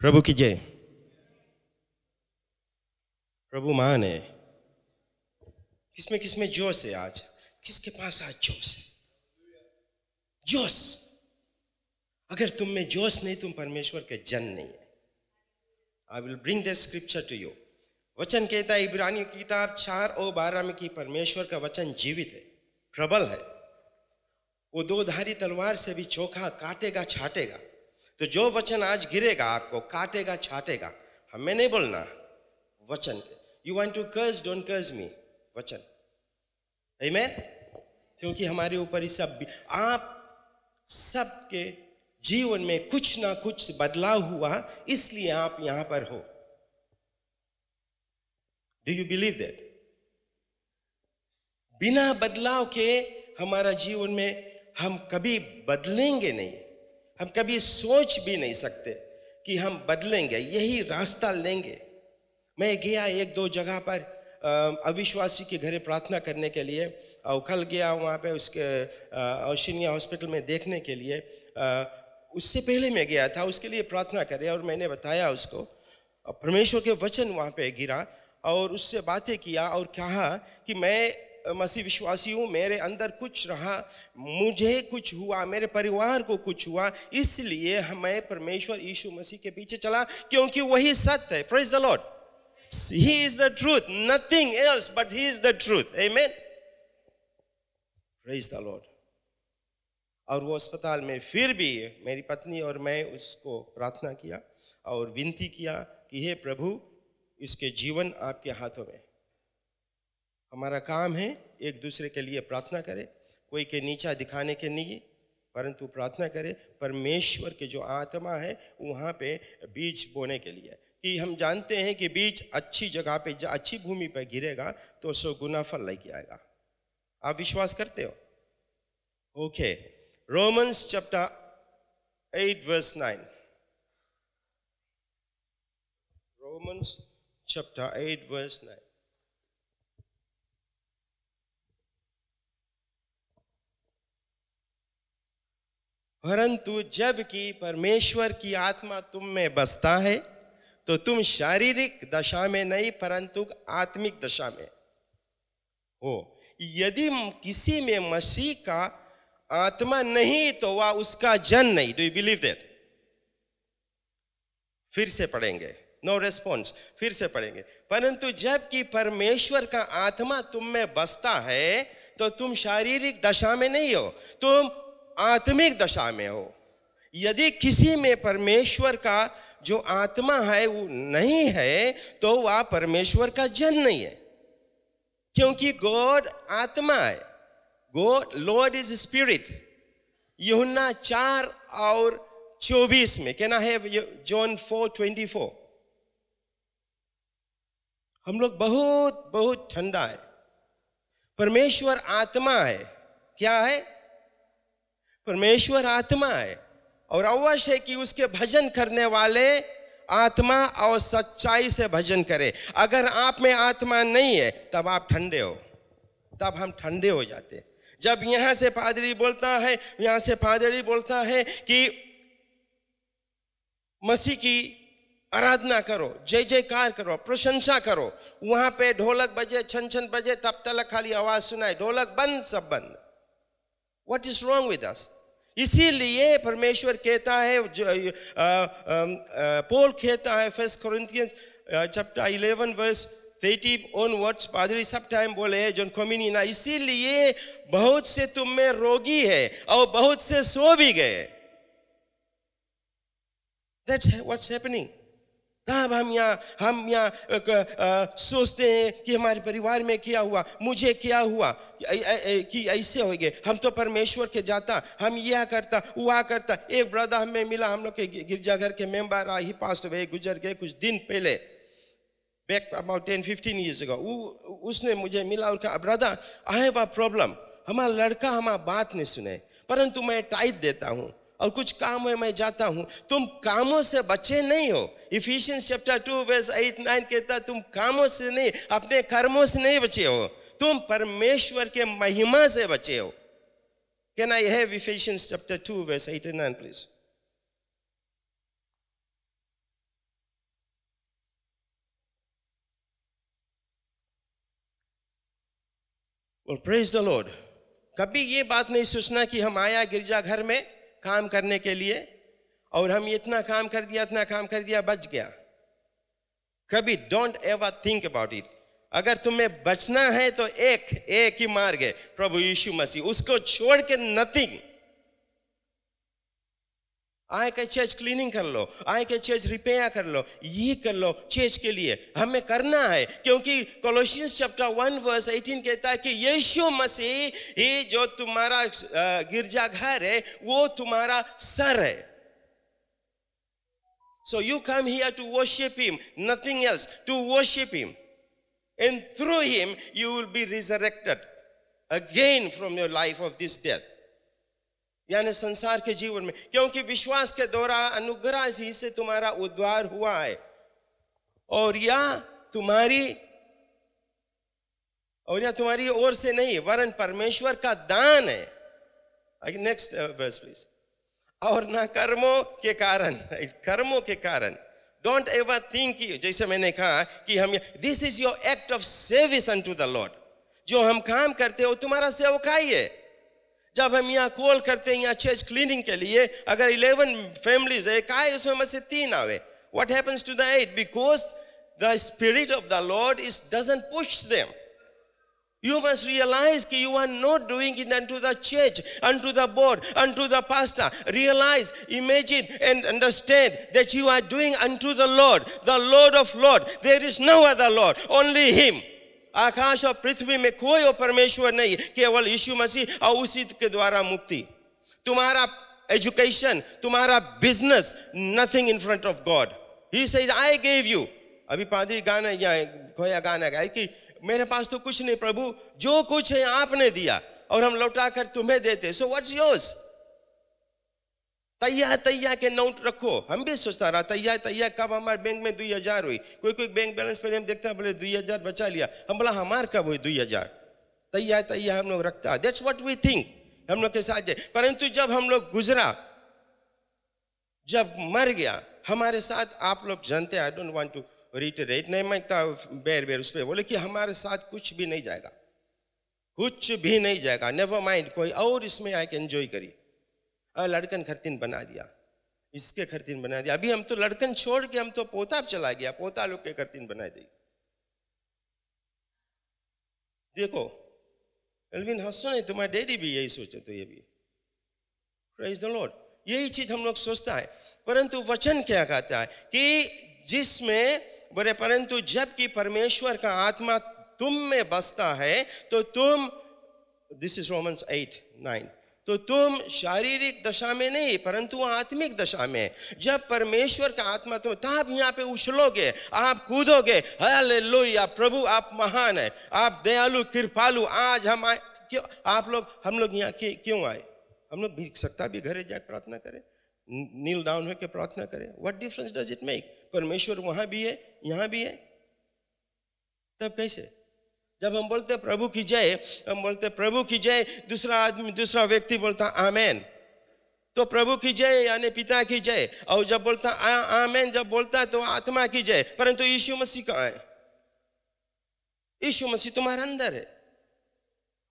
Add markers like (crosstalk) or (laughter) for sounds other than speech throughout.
प्रभु की जय प्रभु मान है किसमें किसमें जोश है आज किसके पास आज जोश है जोश अगर तुम में जोश नहीं तुम परमेश्वर के जन नहीं है I will bring the scripture to you वचन कहता है इब्रानी की किताब चार और बारह में की परमेश्वर का वचन जीवित है प्रबल है वो दो धारी तलवार से भी चोखा काटेगा छाटेगा तो जो वचन आज गिरेगा आपको काटेगा छाटेगा हमें नहीं बोलना वचन you want to curse don't curse me वचन मैन क्योंकि हमारे ऊपर ही सब आप सबके जीवन में कुछ ना कुछ बदलाव हुआ इसलिए आप यहां पर हो डू यू बिलीव दैट बिना बदलाव के हमारा जीवन में हम कभी बदलेंगे नहीं हम कभी सोच भी नहीं सकते कि हम बदलेंगे यही रास्ता लेंगे मैं गया एक दो जगह पर अविश्वासी के घरे प्रार्थना करने के लिए और कल गया वहाँ पे उसके औशनिया हॉस्पिटल में देखने के लिए उससे पहले मैं गया था उसके लिए प्रार्थना करे और मैंने बताया उसको परमेश्वर के वचन वहाँ पे गिरा और उससे बातें किया और कहा कि मैं मसीह विश्वासी हूँ मेरे अंदर कुछ रहा मुझे कुछ हुआ मेरे परिवार को कुछ हुआ इसलिए मैं परमेश्वर यीशु मसीह के पीछे चला क्योंकि वही सत्य है praise the Lord he is the truth nothing else but he is the truth amen praise the Lord और वो अस्पताल में फिर भी मेरी पत्नी और मैं उसको प्रार्थना किया और विनती किया कि हे प्रभु इसके जीवन आपके हाथों में हमारा काम है एक दूसरे के लिए प्रार्थना करें कोई के नीचा दिखाने के नहीं परंतु प्रार्थना करें परमेश्वर के जो आत्मा है वहाँ पे बीज बोने के लिए कि हम जानते हैं कि बीज अच्छी जगह पे अच्छी भूमि पर गिरेगा तो सो गुना फल लेके आएगा आप विश्वास करते हो okay Romans chapter eight verse nine Romans chapter eight verse nine परंतु जब कि परमेश्वर की आत्मा तुम में बसता है तो तुम शारीरिक दशा में नहीं परंतु आत्मिक दशा में हो यदि किसी में मसीह का आत्मा नहीं तो वह उसका जन नहीं डू यू बिलीव दैट फिर से पढ़ेंगे नो no रेस्पॉन्स फिर से पढ़ेंगे परंतु जब कि परमेश्वर का आत्मा तुम में बसता है तो तुम शारीरिक दशा में नहीं हो तुम आत्मिक दशा में हो यदि किसी में परमेश्वर का जो आत्मा है वो नहीं है तो वह परमेश्वर का जन नहीं है क्योंकि गॉड आत्मा है गॉड लॉर्ड इज स्पिरिट युना चार और चौबीस में कहना है जॉन फोर ट्वेंटी फोर हम लोग बहुत बहुत ठंडा है परमेश्वर आत्मा है क्या है परमेश्वर आत्मा है और अवश्य है कि उसके भजन करने वाले आत्मा और सच्चाई से भजन करे अगर आप में आत्मा नहीं है तब आप ठंडे हो तब हम ठंडे हो जाते जब यहां से पादरी बोलता है यहां से पादरी बोलता है कि मसीह की आराधना करो जय जयकार करो प्रशंसा करो वहां पे ढोलक बजे छन छन बजे तब तलक खाली आवाज सुनाए ढोलक बंद सब बंद what is wrong with us इसीलिए परमेश्वर कहता है पोल कहता है first Corinthians chapter eleven verse thirty onwards पादरी सब टाइम बोले हैं जोन कमीनी ना इसीलिए बहुत से तुम में रोगी है और बहुत से सो भी गए दैट्स व्हाट्स हैपनिंग तब हम यहाँ हम यहाँ सोचते हैं कि हमारे परिवार में क्या हुआ मुझे क्या हुआ कि ऐसे हो गए हम तो परमेश्वर के जाता हम यह करता वह करता एक ब्रदर हमें मिला हम लोग के गिरजाघर के आ ही पास हुए गुजर गए कुछ दिन पहले back about ten fifteen years ago उसने मुझे मिला और कहा ब्रदर आए वह प्रॉब्लम हमारा लड़का हमारा बात नहीं सुने परंतु मैं टाइट देता हूँ और कुछ काम है मैं जाता हूं तुम कामों से बचे नहीं हो Ephesians chapter two verse eight nine कहता तुम कामों से नहीं अपने कर्मों से नहीं बचे हो तुम परमेश्वर के महिमा से बचे हो can I have Ephesians chapter two verse eight nine please और प्रेज द लॉर्ड कभी ये बात नहीं सोचना कि हम आया गिरजा घर में काम करने के लिए और हम इतना काम कर दिया इतना काम कर दिया बच गया कभी don't ever think about it अगर तुम्हें बचना है तो एक एक ही मार्ग है प्रभु यीशु मसीह उसको छोड़ के नथिंग आए के चर्च क्लीनिंग कर लो आए के चर्च रिपेयर कर लो ये कर लो चर्च के लिए हमें करना है क्योंकि Colossians chapter one verse eighteen कहता है कि यीशु मसीह ये जो तुम्हारा गिरजा घर है वो तुम्हारा सर है so you come here to worship him nothing else to worship him and through him you will be resurrected again from your life of this death यानी संसार के जीवन में क्योंकि विश्वास के द्वारा अनुग्रह ही से तुम्हारा उद्वार हुआ है और या तुम्हारी और या तुम्हारी ओर से नहीं वरन परमेश्वर का दान है नेक्स्ट वर्स प्लीज और ना कर्मों के कारण कर्मों के कारण डोंट एवर थिंक यू जैसे मैंने कहा कि हम this is your act of service unto the Lord जो हम काम करते हो तुम्हारा सेवकाई है जब हम यहाँ कॉल करते हैं यहाँ चर्च क्लीनिंग के लिए अगर इलेवन फैमिलीज है का उसमें में से तीन आवे what happens to the eight because the spirit of the Lord is doesn't push them You must realize that you are not doing it unto the church, unto the board, unto the pastor. Realize, imagine, and understand that you are doing unto the Lord, the Lord of Lord. There is no other Lord, only Him. आकाश और पृथ्वी में कोई और परमेश्वर नहीं केवल यीशु मसीह और उसी के द्वारा मुक्ति तुम्हारा एजुकेशन तुम्हारा business nothing in front of God he says I gave you अभी पादरी गाना या खोया गाना गाए कि मेरे पास तो कुछ नहीं प्रभु जो कुछ है आपने दिया और हम लौटा कर तुम्हें देते सो व्हाट्स योर्स तैया तैया के नोट रखो हम भी सोचता रहा तैया तैया कब हमारे बैंक में दुई हजार हुई कोई कोई बैंक बैलेंस पहले हम देखते हैं बोले दुई हजार बचा लिया हम बोला हमार कब हुई दुई हजार तैया तैया हम लोग रखता है दैट्स व्हाट वी थिंक हम लोग के साथ जाए परंतु जब हम लोग गुजरा जब मर गया हमारे साथ आप लोग जानते I don't want to retreat नहीं मांगता बेर बेर उस पर बोले कि हमारे साथ कुछ भी नहीं जाएगा कुछ भी नहीं जाएगा नेवर माइंड कोई और इसमें आई के एंजॉय करिए और लड़कन खरतीन बना दिया इसके खरतीन बना दिया अभी हम तो लड़कन छोड़ के हम तो पोता चला गया पोता लोग के खरतीन बना दी देखो अलविन हंसो नहीं तुम्हारे डैडी भी यही सोचे तो ये भी प्रेज द लॉर्ड यही चीज हम लोग सोचता है परंतु वचन क्या कहता है कि जिसमें बड़े परंतु जबकि परमेश्वर का आत्मा तुम में बसता है तो तुम this is Romans eight nine तो तुम शारीरिक दशा में नहीं परंतु आत्मिक दशा में जब परमेश्वर का आत्मा तुम तब यहाँ पे उछलोगे आप कूदोगे हले प्रभु आप महान है आप दयालु कृपालु आज हम आए क्यों आप लोग हम लोग यहाँ क्यों आए हम लोग भी सकता भी घरे जाकर प्रार्थना करें नील डाउन होकर प्रार्थना करें what difference does it make परमेश्वर वहां भी है यहां भी है तब कैसे जब हम बोलते प्रभु की जय हम बोलते प्रभु की जय दूसरा आदमी दूसरा व्यक्ति बोलता आमेन तो प्रभु की जय यानी पिता की जय और जब बोलता आ, आमेन जब बोलता है तो आत्मा की जय परंतु यीशु मसीह कहाँ है यीशु मसीह तुम्हारे अंदर है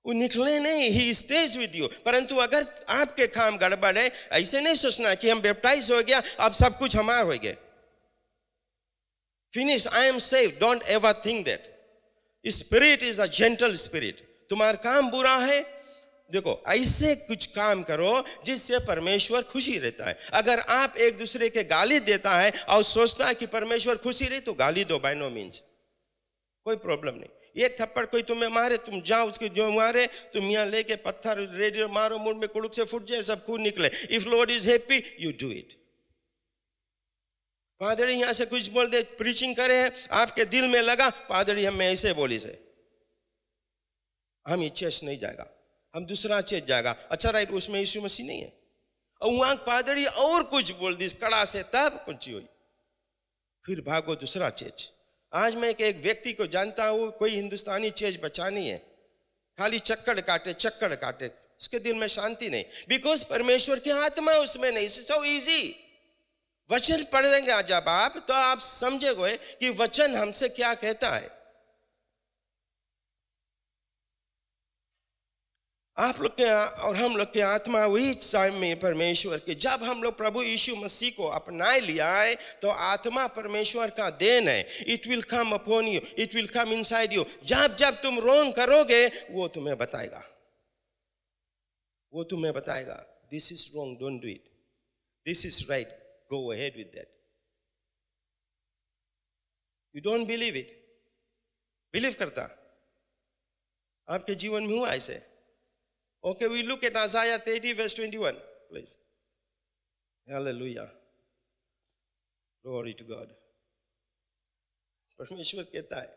वो निकले नहीं ही स्टेज विद यू परंतु अगर आपके काम गड़बड़ है ऐसे नहीं सोचना कि हम बेप्टाइज हो गया अब सब कुछ हमारे हो गए finish I am safe don't ever think that spirit is a gentle spirit तुम्हारा काम बुरा है देखो ऐसे कुछ काम करो जिससे परमेश्वर खुशी रहता है अगर आप एक दूसरे के गाली देता है और सोचता है कि परमेश्वर खुशी रहे तो गाली दो बाय नो मीन्स कोई प्रॉब्लम नहीं एक थप्पड़ कोई तुम्हें मारे तुम जाओ उसके जो मारे तुम यहां लेके पत्थर रेडियो मारो मुंड में कुड़क से फूट जाए सब खून निकले if Lord is happy you do it पादरी यहाँ से कुछ बोल दे प्रीचिंग करे हैं आपके दिल में लगा पादरी हमें ऐसे बोली से हम ये नहीं जाएगा हम दूसरा चेस्ट जाएगा अच्छा राइट उसमें यीशु मसीह नहीं है और वहां पादरी और कुछ बोल दी कड़ा से तब कुछ हुई फिर भागो दूसरा चेज आज मैं एक व्यक्ति को जानता हूं कोई हिंदुस्तानी चेज नहीं है खाली चक्कर काटे चक्कर काटे उसके दिल में शांति नहीं बिकॉज परमेश्वर की आत्मा उसमें नहीं सो इजी so वचन पढ़ेंगे जब आप तो आप समझे गए कि वचन हमसे क्या कहता है आप लोग के और हम लोग के आत्मा वही साइम में परमेश्वर के जब हम लोग प्रभु यीशु मसीह को अपनाए लिया है तो आत्मा परमेश्वर का देन है it will come upon you it will come inside you जब जब तुम रोंग करोगे वो तुम्हें बताएगा वो तुम्हें बताएगा this is wrong don't do it this is right go ahead with that. You don't believe it. Believe Kartha. karta. Aapke jeevan mein I say. Okay, we look at Isaiah 30 verse 21, please. Hallelujah. Glory to God. Parmeshwar kehta hai.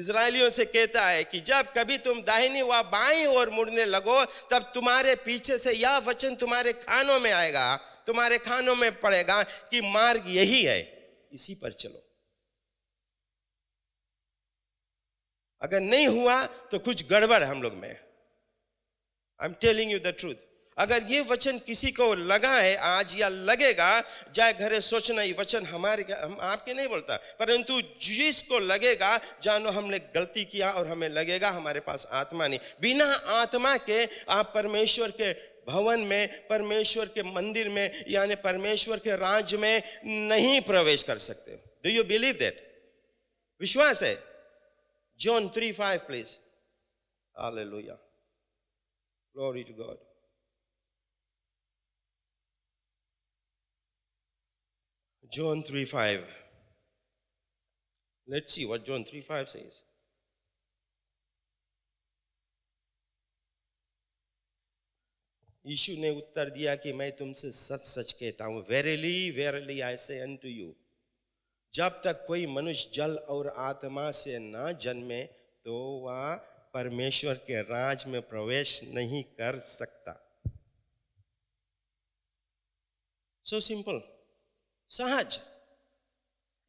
इसराइलियों से कहता है कि जब कभी तुम दाहिनी व बाई ओर मुड़ने लगो तब तुम्हारे पीछे से यह वचन तुम्हारे खानों में आएगा तुम्हारे खानों में पड़ेगा कि मार्ग यही है इसी पर चलो अगर नहीं हुआ तो कुछ गड़बड़ हम लोग में I am telling you the truth अगर ये वचन किसी को लगा है आज या लगेगा जाए घरे सोचना ये वचन हमारे हम आपके नहीं बोलता परंतु जिसको लगेगा जानो हमने गलती किया और हमें लगेगा हमारे पास आत्मा नहीं बिना आत्मा के आप परमेश्वर के भवन में परमेश्वर के मंदिर में यानी परमेश्वर के राज्य में नहीं प्रवेश कर सकते डू यू बिलीव दैट विश्वास है John three five please hallelujah glory to God John 3 5. Let's see what John 3 5 says. यीशु ने उत्तर दिया कि मैं तुमसे सच सच कहता हूं वेरली वेरली आई से अन टू यू जब तक कोई मनुष्य जल और आत्मा से ना जन्मे तो वह परमेश्वर के राज में प्रवेश नहीं कर सकता सो सिंपल सहज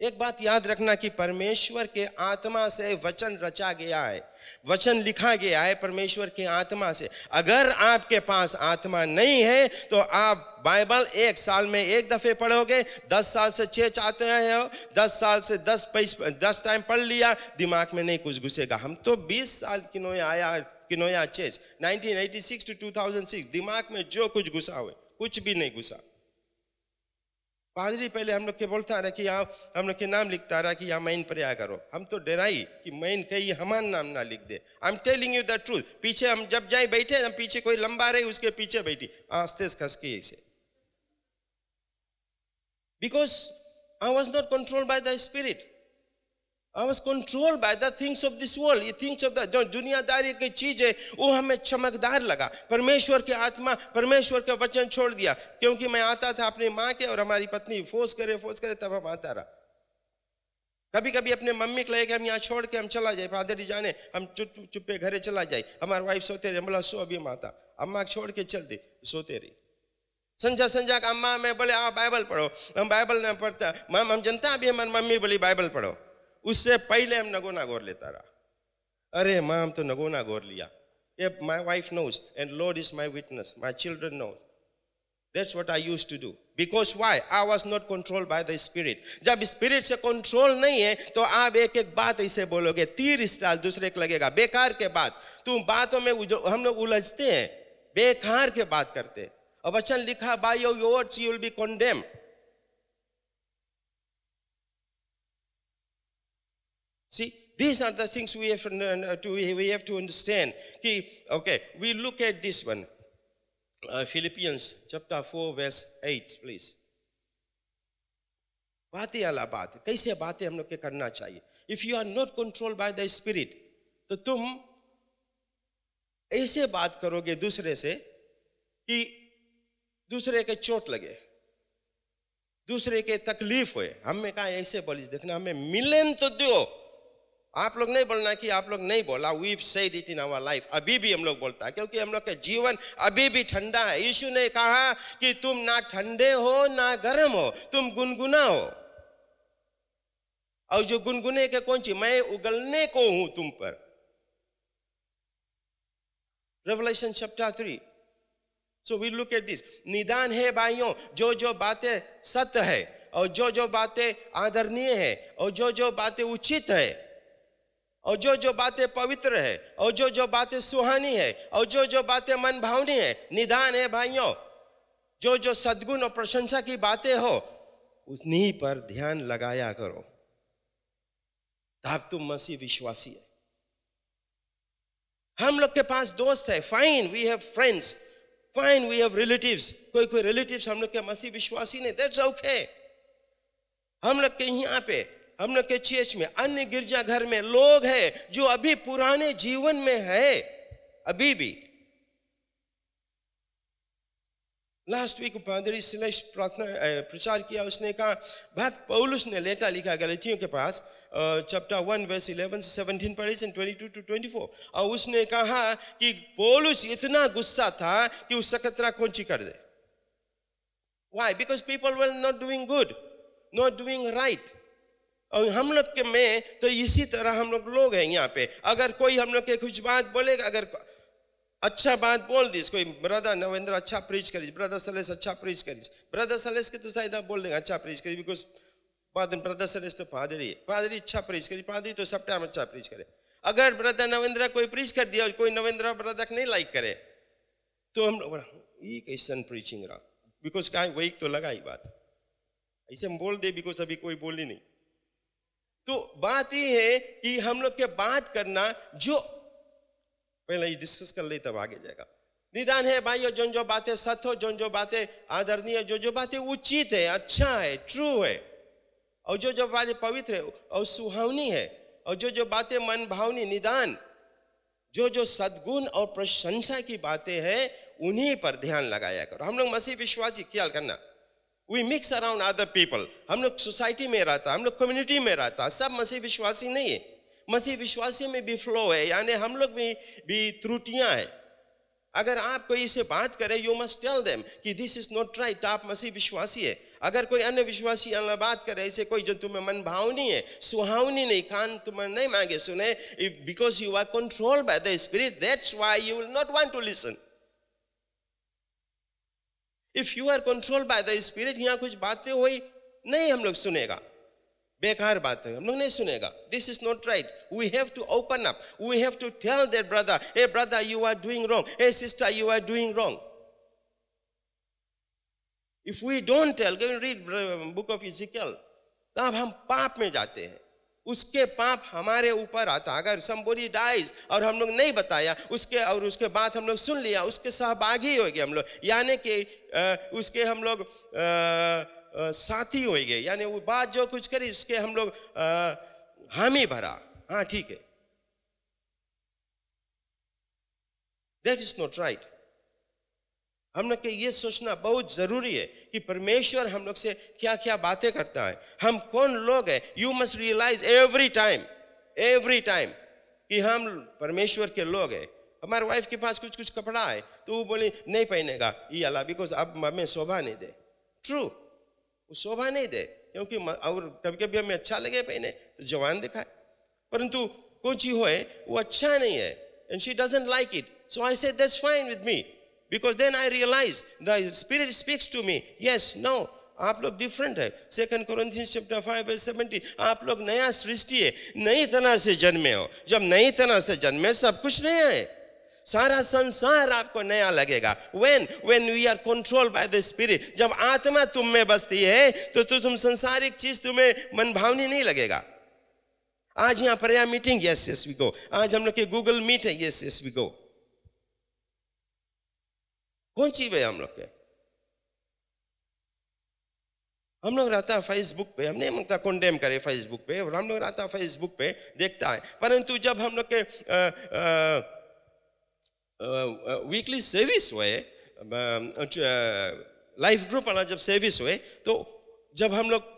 एक बात याद रखना कि परमेश्वर के आत्मा से वचन रचा गया है वचन लिखा गया है परमेश्वर के आत्मा से अगर आपके पास आत्मा नहीं है तो आप बाइबल एक साल में एक दफ़े पढ़ोगे दस साल से छह चाहते हो दस साल से दस पैस दस टाइम पढ़ लिया दिमाग में नहीं कुछ घुसेगा हम तो बीस साल की आया कि नोया चेज 1986 टू 2006 दिमाग में जो कुछ घुसा हुआ कुछ भी नहीं घुसा पादरी पहले हम लोग के बोलता रहा कि यहाँ हम लोग के नाम लिखता रहा कि यहाँ मैन पर आया करो हम तो डराई कि मैन कहीं हमारा नाम ना लिख दे I am telling you the truth पीछे हम जब जाए बैठे हम पीछे कोई लंबा रही उसके पीछे बैठी आस्ते खस के ऐसे because I was not control by the spirit I was control by the things of this world ये थिंग्स ऑफ द जो दुनियादारी की चीज है वो हमें चमकदार लगा परमेश्वर की आत्मा परमेश्वर का वचन छोड़ दिया क्योंकि मैं आता था अपनी माँ के और हमारी पत्नी फोर्स करे फोर्स करे तब हम आता रहा कभी कभी अपने मम्मी को लगे कि हम यहाँ छोड़ के हम चला जाए फादर जी जाने हम चुप चुप्पे घरे चला जाए हमारे वाइफ सोते रहे बोला सो अभी माता अम्मा छोड़ के चल दे सोते रही संजा संजा का अम्मा मैं बोले आप बाइबल पढ़ो हम बाइबल ना पढ़ता मैम हम जनता अभी हमारी मम्मी बोली बाइबल पढ़ो उससे पहले हम नगोना गौर लेता रहा अरे माँ हम तो नगोना गौर लिया ये my wife knows and Lord is my witness my children knows That's what I used to do. Because why? I was not controlled by the spirit. जब spirit से control नहीं है तो आप एक एक बात ऐसे बोलोगे तीर स्टाल दूसरे को लगेगा बेकार के बात तुम बातों में हम लोग उलझते हैं बेकार के बात करते हैं और वचन अच्छा लिखा by your words you will be condemned See, these are the things we have to, we have to understand. Okay, okay, we look at this one. Uh, Philippians chapter 4 verse 8 please. बातें अला बात कैसे बातें हम लोग के करना चाहिए if you are not control by the spirit तो तुम ऐसे बात करोगे दूसरे से कि दूसरे के चोट लगे दूसरे के तकलीफ हुए हमें कहा ऐसे बोलिए देखना हमें मिलन तो दो आप लोग नहीं बोलना कि आप लोग नहीं बोला we said it in our life अभी भी हम लोग बोलता है क्योंकि हम लोग का जीवन अभी भी ठंडा है यीशु ने कहा कि तुम ना ठंडे हो ना गर्म हो तुम गुनगुना हो और जो गुनगुने के कौन सी मैं उगलने को हूं तुम पर Revelation chapter three so we look at this निदान है भाइयों जो जो बातें सत्य है और जो जो बातें आदरणीय है और जो जो बातें उचित है और जो जो बातें पवित्र है और जो जो बातें सुहानी है और जो जो बातें मन भावनी है निदान है भाइयों जो जो सद्गुण और प्रशंसा की बातें हो उन्हीं पर ध्यान लगाया करो तब तुम मसीह विश्वासी है हम लोग के पास दोस्त है fine we have friends fine we have relative कोई कोई रिलेटिव हम लोग के मसीह विश्वासी नहीं दैट्स ओके हम लोग के यहाँ पे हमने के चेच में अन्य गिरजाघर में लोग हैं जो अभी पुराने जीवन में है अभी भी लास्ट वीक पादरी सिलेश प्रार्थना प्रचार किया उसने कहा भक्त पौलुस ने लेटा लिखा गलतियों के पास चैप्टर वन वर्स इलेवन से सेवनटीन पढ़े से twenty two to twenty four और उसने कहा कि पौलुस इतना गुस्सा था कि उस सकतरा कौन ची कर दे why because people well not doing good not doing right और हम लोग के में तो इसी तरह हम लोग लोग हैं यहाँ पे अगर कोई हम लोग के कुछ बात बोलेगा अगर अच्छा बात बोल दीस कोई ब्रदर नवेंद्र अच्छा प्रीच करीस ब्रदर सलेस अच्छा प्रीच करीस ब्रदर सलेस के तो शायद आप बोल देंगे अच्छा प्रीच करी बिकॉज ब्रदर सलेस तो पादरी पादरी अच्छा प्रीच करी पादरी तो सब टाइम अच्छा प्रीच करे अगर ब्रदर नवेंद्र कोई प्रीच कर दिया कोई नवेंद्र ब्रदर नहीं लाइक करे तो हम लोग ये कैसन प्रीचिंग रहा बिकॉज कहा वही तो लगा ही बात ऐसे हम बोल दे बिकॉज अभी कोई बोली नहीं तो बात यह है कि हम लोग के बात करना जो पहले ये डिस्कस कर ले तब आगे जाएगा निदान है भाई जो जो बातें सत्य हो जो जो बातें आदरणीय जो जो बातें उचित है अच्छा है ट्रू है और जो जो बातें पवित्र है और सुहावनी है और जो जो बातें मन भावनी निदान जो जो सद्गुण और प्रशंसा की बातें हैं उन्हीं पर ध्यान लगाया करो हम लोग मसीह विश्वासी ख्याल करना we mix around other people हम लोग सोसाइटी में रहता हम लोग कम्युनिटी में रहता सब मसीह विश्वासी नहीं है मसीह विश्वासी में भी फ्लो है यानी हम लोग में भी त्रुटियां हैं अगर आप कोई से बात करें यू मस्ट टेल देम कि दिस इज नॉट राइट आप मसीह विश्वासी है अगर कोई अन्य विश्वासी अल्लाह बात करे ऐसे कोई जो तुम्हें मन भावनी है सुहावनी नहीं कान तुम्हें नहीं मांगे सुने because you are control by the spirit that's why you will not want to listen if you are control by the spirit यहाँ कुछ बातें हुई नहीं हम लोग सुनेगा बेकार बात है हम लोग नहीं सुनेगा this is not right we have to open up we have to tell that brother a brother you are doing wrong a sister you are doing wrong if we don't tell read book of Ezekiel तब हम पाप में जाते हैं उसके पाप हमारे ऊपर आता अगर संबोरी डाइज और हम लोग नहीं बताया उसके और उसके बाद हम लोग सुन लिया उसके सहभागी हो गए हम लोग यानी कि उसके हम लोग साथी हो गए यानी वो बात जो कुछ करी उसके हम लोग हामी भरा हाँ ठीक है दैट इज नॉट राइट हम लोग के ये सोचना बहुत ज़रूरी है कि परमेश्वर हम लोग से क्या क्या बातें करता है हम कौन लोग हैं you must realise every time every time कि हम परमेश्वर के लोग हैं हमारे वाइफ के पास कुछ कुछ कपड़ा है तो वो बोली नहीं पहनेगा ये अला बिकॉज अब हमें शोभा नहीं दे ट्रू वो शोभा नहीं दे क्योंकि और कभी कभी हमें अच्छा लगे पहने तो जवान दिखाए परंतु कुछ ही हो वो अच्छा नहीं है and she doesn't like it so I say that's fine with me Because then I realize the Spirit speaks to me. Yes, no, आप लोग डिफरेंट है second Corinthians chapter five S seventy आप लोग नया सृष्टि है नई तरह से जन्मे हो जब नई तरह से जन्मे सब कुछ नया है सारा संसार आपको नया लगेगा when when we are control by the spirit जब आत्मा तुम में बसती है तो, तो तुम संसारिक चीज तुम्हें मन भावनी नहीं लगेगा आज यहाँ पर meeting yes yes we go आज हम लोग की गूगल मीट है यस यस वी गो पहुंची हुए हम लोग के हम लोग रहता है फेसबुक पे हम नहीं मांगता कंडेम करे फेसबुक पे और हम लोग रहता है फेसबुक पे देखता है परंतु जब हम लोग के वीकली सर्विस हुए लाइफ ग्रुप वाला जब सर्विस हुए तो जब हम लोग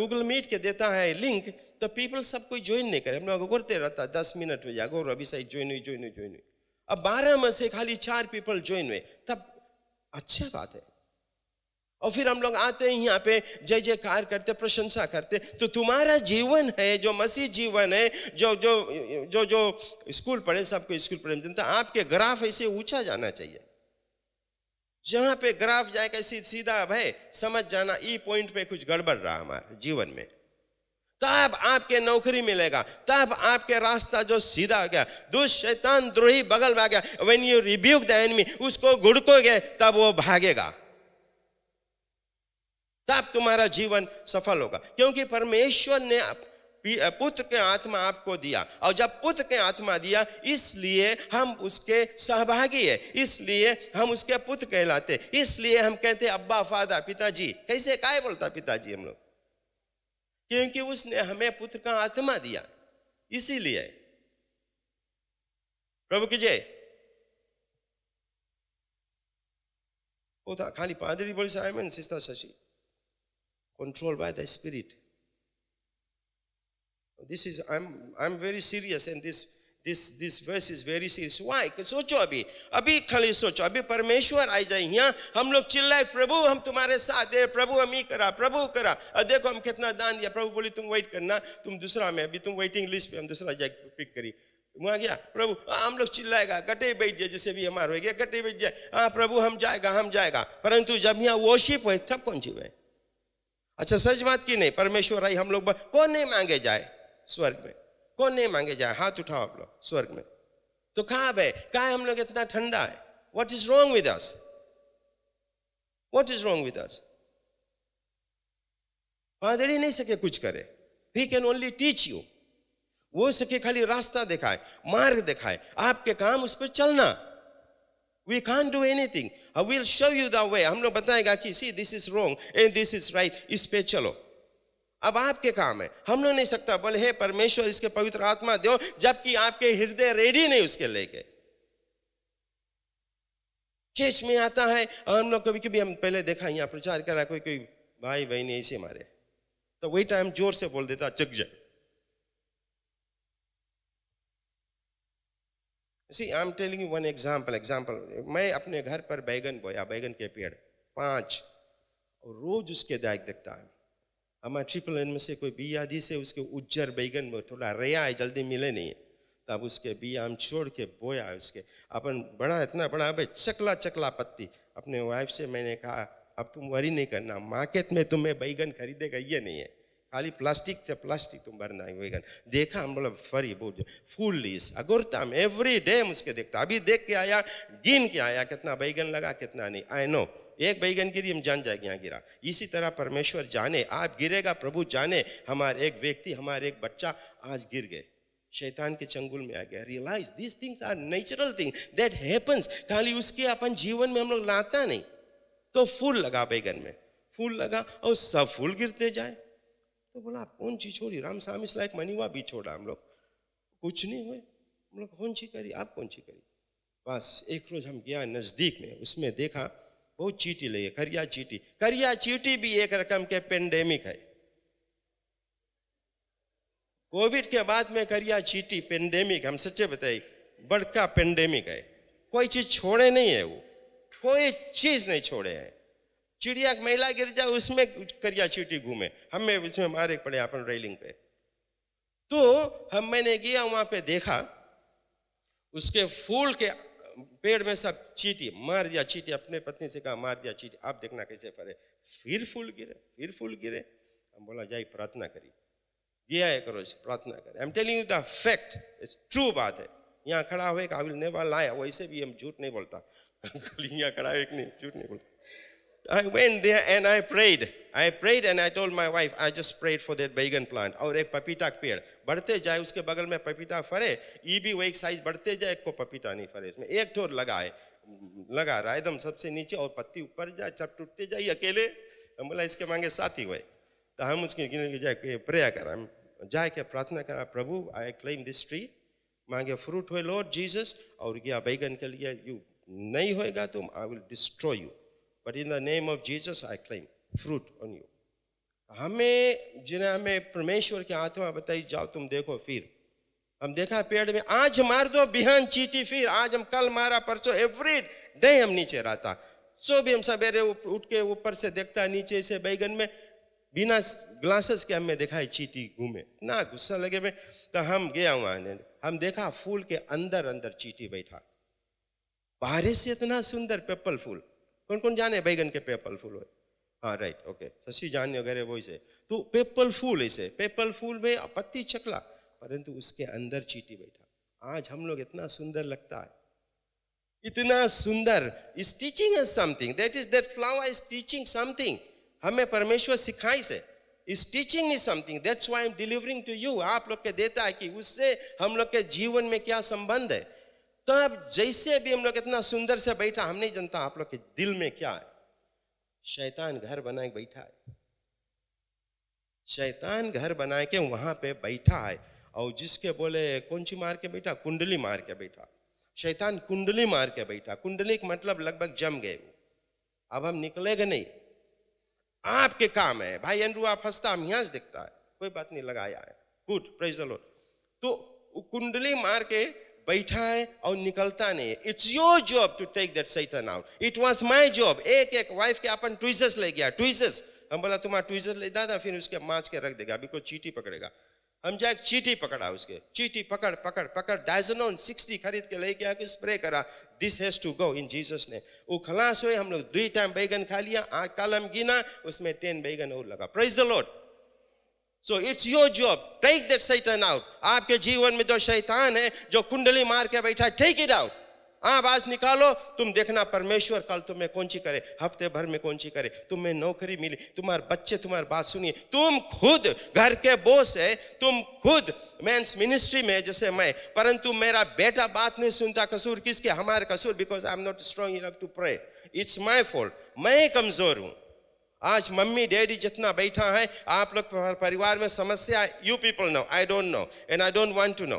गूगल मीट के देता है लिंक तो पीपल सब कोई ज्वाइन नहीं करे हम लोग घूरते रहता दस मिनट में जागो रवि साइड ज्वाइन हुई ज्वाइन हुई ज्वाइन हुई अब बारह में से खाली चार पीपल ज्वाइन हुए तब अच्छी बात है और फिर हम लोग आते हैं यहाँ पे जय जयकार करते प्रशंसा करते तो तुम्हारा जीवन है जो मसीह जीवन है जो जो जो जो स्कूल पढ़े सबको स्कूल पढ़े तो आपके ग्राफ ऐसे ऊंचा जाना चाहिए जहाँ पे ग्राफ जाएगा सीधा भाई समझ जाना ई पॉइंट पे कुछ गड़बड़ रहा हमारे जीवन में तब आपके नौकरी मिलेगा तब आपके रास्ता जो सीधा हो गया दुष्ट द्रोही बगल में आ गया when you rebuke the enemy उसको गुड़कोगे तब वो भागेगा तब तुम्हारा जीवन सफल होगा क्योंकि परमेश्वर ने पुत्र के आत्मा आपको दिया और जब पुत्र के आत्मा दिया इसलिए हम उसके सहभागी है इसलिए हम उसके पुत्र कहलाते इसलिए हम कहते अब्बा फादा पिताजी कैसे काय बोलता पिताजी हम लोग क्योंकि उसने हमें पुत्र का आत्मा दिया इसीलिए प्रभु की जय खाली पादरी बोली में शिस्ता शशि control by the spirit this is I am I am very serious in this this this verse is very serious why सोचो अभी अभी खाली सोचो अभी परमेश्वर आई जाए यहाँ हम लोग चिल्लाए प्रभु हम तुम्हारे साथ दे प्रभु हम ही करा प्रभु करा और देखो हम कितना दान दिया प्रभु बोली तुम वेट करना तुम दूसरा में अभी तुम वेटिंग लिस्ट पे हम दूसरा जाए पिक करी वहाँ गया प्रभु हम लोग चिल्लाएगा गटे बैठ जाए जैसे भी हमारा हो गया गटे बैठ जाए हाँ प्रभु हम जाएगा हम जाएगा परंतु जब यहाँ वोशिप हुए तब कौन जीवे अच्छा सच बात की नहीं परमेश्वर आई हम लोग कौन नहीं मांगे जाए स्वर्ग में कौन नहीं मांगे जाए हाथ उठाओ आप लोग स्वर्ग में तो कहा है कहा हम लोग इतना ठंडा है what is wrong with us what is wrong with us father ही नहीं सके कुछ करे he can only teach you वो सके खाली रास्ता दिखाए मार्ग दिखाए आपके काम उस पर चलना we can't do anything I will show you the way हम लोग बताएगा कि see this is wrong and this is right इस पे चलो अब आपके काम है हम लोग नहीं सकता बोले हे परमेश्वर इसके पवित्र आत्मा दो जबकि आपके हृदय रेडी नहीं उसके लेके चेच में आता है हम लोग कभी कभी हम पहले देखा यहाँ प्रचार रहा कोई कोई भाई बहन ऐसे मारे तो वही टाइम जोर से बोल देता चक जाए I am telling you one example example मैं अपने घर पर बैगन बोया बैगन के पेड़ पांच और रोज उसके दाग देखता है हमारे ट्रिपल एन में से कोई बिया दी से उसके उज्जर बैगन में थोड़ा रया है जल्दी मिले नहीं है तब उसके बिया हम छोड़ के बोया उसके अपन बड़ा इतना बड़ा भाई चकला चकला पत्ती अपने वाइफ से मैंने कहा अब तुम वरी नहीं करना मार्केट में तुम्हें बैगन खरीदेगा ये नहीं है खाली प्लास्टिक से प्लास्टिक तुम भरना है बैगन देखा हम बोला फरी बोझ फुल लीस अगुरता एवरी डे हम उसके देखता अभी देख के आया गिन के आया कितना बैगन लगा कितना नहीं आई नो एक बैगन गिरी हम जान जाएंगे यहाँ गिरा इसी तरह परमेश्वर जाने आप गिरेगा प्रभु जाने हमारे एक व्यक्ति हमारे एक बच्चा आज गिर गए शैतान के चंगुल में आ गया realise this things are natural thing that happens खाली उसके अपन जीवन में हम लोग लाता नहीं तो फूल लगा बैगन में फूल लगा और सब फूल गिरते जाए तो बोला आप कौन चीज छोड़ी राम इस लाइक हुआ भी छोड़ा हम लोग कुछ नहीं हुए हम लोग कौन सी करी आप कौन सी करी बस एक रोज हम गया नज़दीक में उसमें देखा वो चीटी लगी करिया चीटी करिया चीटी भी एक रकम के पेंडेमिक है कोविड के बाद में करिया चीटी पेंडेमिक हम सच्चे बताइए बड़का पेंडेमिक है कोई चीज छोड़े नहीं है वो कोई चीज नहीं छोड़े है चिड़िया महिला गिर जाए उसमें करिया चीटी घूमे हमें उसमें मारे पड़े अपन रेलिंग पे तो हम मैंने गया वहां पे देखा उसके फूल के पेड़ में सब चीटी मार दिया चीटी अपने पत्नी से कहा मार दिया चीटी आप देखना कैसे फरे फिर फूल गिरे फिर फूल गिरे हम बोला जाए प्रार्थना करी गया करो रोज प्रार्थना करे I am telling you the fact it's true बात है यहाँ खड़ा हुआ एक आविल नेवा लाया वैसे भी हम झूठ नहीं बोलता (laughs) यहाँ खड़ा हुआ एक नहीं झूठ नहीं बोलता I went there and I prayed. I prayed and I told my wife, I just prayed for that बैगन plant और एक पपीता का पेड़ बढ़ते जाए उसके बगल में पपीता फरे ये भी वो एक साइज बढ़ते जाए एक को पपीता नहीं फरे इसमें एक ठोर लगाए लगा रहा एकदम सबसे नीचे और पत्ती ऊपर जाए चप टूटते जाए अकेले हम बोला इसके मांगे साथी हुए तो हम उसके जाए प्रया करा जाए के प्रार्थना करा प्रभु आई क्लेम दिस ट्री मांगे फ्रूट हुए लॉर्ड जीसस और गया बैगन के लिए यू नहीं होएगा तो I will destroy you but in the name of Jesus I claim fruit on you हमें जिन्हें हमें परमेश्वर के हाथ में बताई जाओ तुम देखो फिर हम देखा पेड़ में आज मार दो बिहान चीटी फिर आज हम कल मारा परसों एवरी डे हम नीचे रहता सो भी हम सवेरे उठ के ऊपर से देखता नीचे से बैगन में बिना ग्लासेस के हमें देखा है चीटी घूमे ना गुस्सा लगे में तो हम गया वहाँ हम देखा फूल के अंदर अंदर चीटी बैठा बाहर से इतना सुंदर पेपल फूल कौन कौन जाने बैगन के पेपल फूल हो हाँ राइट ओके शशि जान्य वगैरह वो से तो पेपल फूल ऐसे पेपल फूल में पत्ती चकला परंतु उसके अंदर चीटी बैठा आज हम लोग इतना सुंदर लगता है इतना सुंदर is teaching is something that is that flower is teaching something हमें परमेश्वर सिखाई से is teaching is something that's why am delivering to you आप लोग के देता है कि उससे हम लोग के जीवन में क्या संबंध है तो अब जैसे भी हम लोग इतना सुंदर से बैठा हम नहीं जानता आप लोग के दिल में क्या है शैतान घर बनाए बैठा है शैतान घर बना के वहां पे बैठा है और जिसके बोले सी मार के बैठा कुंडली मार के बैठा शैतान कुंडली मार के बैठा कुंडली का मतलब लगभग जम गए अब हम निकलेगा नहीं आपके काम है भाई एंड्रू आप हंसता हम यहां से दिखता है कोई बात नहीं लगाया है गुड प्रेज द लॉर्ड तो कुंडली मार के बैठा है और निकलता नहीं है it's your job to take that सैतन out it was my job एक एक वाइफ के अपन ट्विजस ले गया ट्विजस हम बोला तुम्हारा ट्विजस ले दादा फिर उसके माँच के रख देगा अभी कोई चीटी पकड़ेगा हम जाए चीटी पकड़ा उसके चीटी पकड़ पकड़ पकड़ डायजनोन सिक्सटी खरीद के लेके आके स्प्रे करा this has to go in Jesus ने वो खलास हुए हम लोग दो टाइम बैगन खा लिया आज कल हम गिना उसमें टेन बैगन और लगा praise the Lord so it's your job take that शैतान आउट आपके जीवन में जो शैतान है जो कुंडली मार के बैठा है टेक इट आउट आप आज निकालो तुम देखना परमेश्वर कल तुम्हें कौन सी करे हफ्ते भर में कौन सी करे तुम्हें नौकरी मिली तुम्हारे बच्चे तुम्हारी बात सुनिए तुम खुद घर के बोस है तुम खुद मैं मिनिस्ट्री में जैसे मैं परंतु मेरा बेटा बात नहीं सुनता कसूर किसके हमारे कसूर because I am not strong enough to pray it's my fault मैं कमजोर हूं आज मम्मी डैडी जितना बैठा है आप लोग परिवार में समस्या you people know I don't know and I don't want to know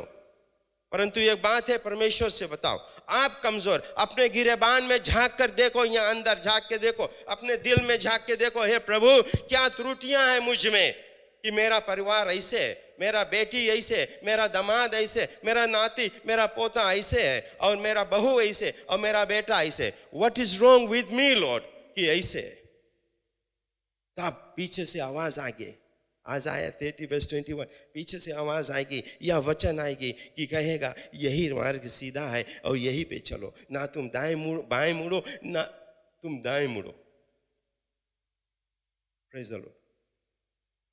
परंतु एक बात है परमेश्वर से बताओ आप कमजोर अपने गिरेबान में झांक कर देखो यहाँ अंदर झांक के देखो अपने दिल में झांक के देखो हे प्रभु क्या त्रुटियां हैं मुझ में कि मेरा परिवार ऐसे है मेरा बेटी ऐसे मेरा दामाद ऐसे मेरा नाती मेरा पोता ऐसे है और मेरा बहू ऐसे और मेरा बेटा ऐसे what is wrong with me Lord कि ऐसे है तब तो पीछे से आवाज आ गई आज आया थर्टी बस ट्वेंटी वन पीछे से आवाज आएगी या वचन आएगी कि कहेगा यही मार्ग सीधा है और यही पे चलो ना तुम दाएं मुड़ो बाएं मुड़ो ना तुम दाएं मुड़ो प्रेजलो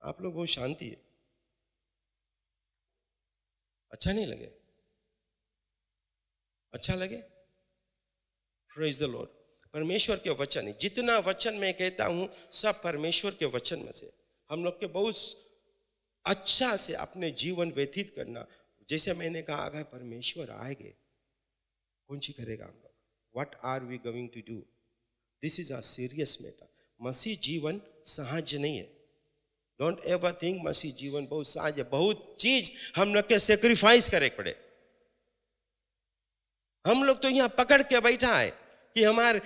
आप लोग बहुत शांति है अच्छा नहीं लगे अच्छा लगे फ्रेज द लॉर्ड परमेश्वर के वचन है जितना वचन मैं कहता हूँ सब परमेश्वर के वचन में से हम लोग के बहुत अच्छा से अपने जीवन व्यतीत करना जैसे मैंने कहा अगर परमेश्वर आएंगे कौन सी करेगा हम लोग what are we going to do this is a serious matter मसीह जीवन सहज नहीं है डोंट एवर थिंक मसीह जीवन बहुत सहज है बहुत चीज हम लोग के सेक्रीफाइस करे पड़े हम लोग तो यहाँ पकड़ के बैठा है कि हमारे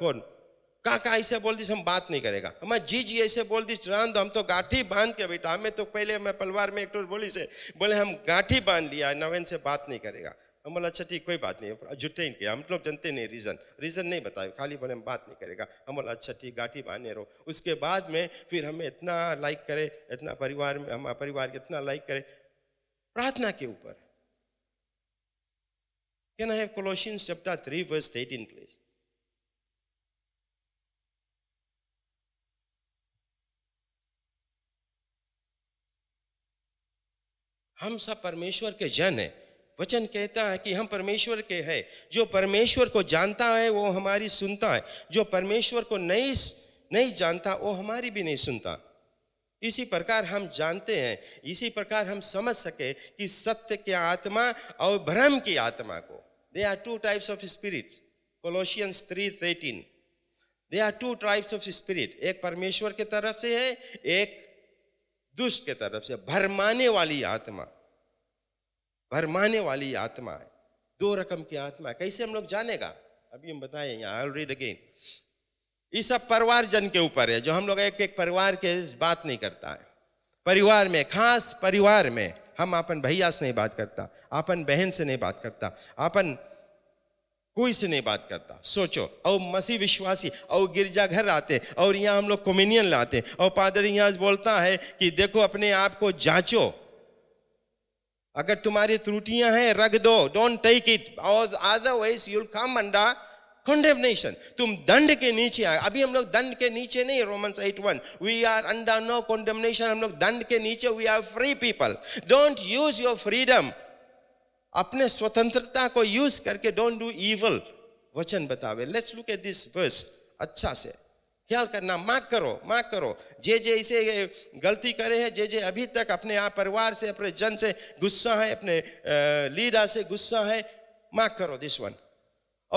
कौन काका ऐसे बोल दी हम बात नहीं करेगा हमारे जी जी ऐसे बोल दी राम हम तो गाठी बांध के बेटा हमें तो पहले मैं परिवार में एक तो बोली से बोले हम गाठी बांध लिया नवेन से बात नहीं करेगा हम बोला अच्छा ठीक कोई बात नहीं जुटे ही किया हम लोग जानते नहीं रीज़न रीज़न नहीं बताए खाली बोले हम बात नहीं करेगा हम बोला अच्छा ठीक गाठी बांधे रहो उसके बाद में फिर हमें इतना लाइक करे इतना परिवार में हमारा परिवार इतना लाइक करे प्रार्थना के ऊपर Can I have Colossians chapter 3, verse 18, please? हम सब परमेश्वर के जन हैं वचन कहता है कि हम परमेश्वर के हैं जो परमेश्वर को जानता है वो हमारी सुनता है जो परमेश्वर को नहीं नहीं जानता वो हमारी भी नहीं सुनता इसी प्रकार हम जानते हैं इसी प्रकार हम समझ सके कि सत्य की आत्मा और भ्रम की आत्मा को There are two types of spirit. Colossians 3:13. There are two types of spirit. एक परमेश्वर के तरफ से है एक दुष्ट के तरफ से भरमाने वाली आत्मा भरमाने वाली आत्मा है दो रकम की आत्मा है कैसे हम लोग जानेगा अभी हम बताएंगे आई रीड अगेन ये सब परिवार जन के ऊपर है जो हम लोग एक एक परिवार के बात नहीं करता है परिवार में खास परिवार में हम अपन भैया से नहीं बात करता अपन बहन से नहीं बात करता अपन कोई से नहीं बात करता सोचो और मसीह विश्वासी और गिरजा घर आते और यहाँ हम लोग कम्युनियन लाते और पादर यहाँ बोलता है कि देखो अपने आप को जांचो अगर तुम्हारी त्रुटियां हैं रख दो डोंट टेक इट और otherwise you'll come under condemnation तुम दंड के नीचे आए अभी हम लोग दंड के नीचे नहीं Romans one we are under no condemnation हम लोग दंड के नीचे we are free people don't use your freedom अपने स्वतंत्रता को यूज करके डोंट डू ईवल वचन बतावे let's look at this verse अच्छा से ख्याल करना माफ करो माफ करो जे जे इसे गलती करे हैं जे जे अभी तक अपने आप परिवार से अपने जन से गुस्सा है अपने लीडर से गुस्सा है माफ करो दिस वन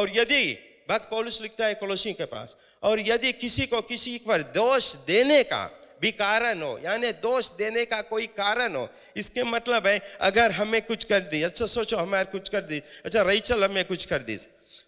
और यदि भक्त पौलुस लिखता है कोलोसी के पास और यदि किसी को किसी पर दोष देने का भी कारण हो यानी दोष देने का कोई कारण हो इसके मतलब है अगर हमें कुछ कर दी अच्छा सोचो हमारे कुछ कर दी अच्छा रईचल हमें कुछ कर दी